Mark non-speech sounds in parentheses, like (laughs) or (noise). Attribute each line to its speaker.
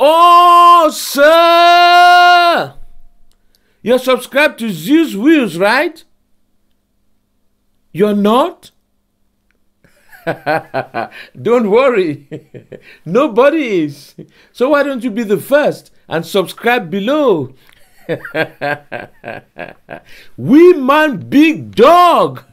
Speaker 1: Oh, sir! You're subscribed to Zeus Wheels, right? You're not? (laughs) don't worry. (laughs) Nobody is. So why don't you be the first and subscribe below? (laughs) we man big dog.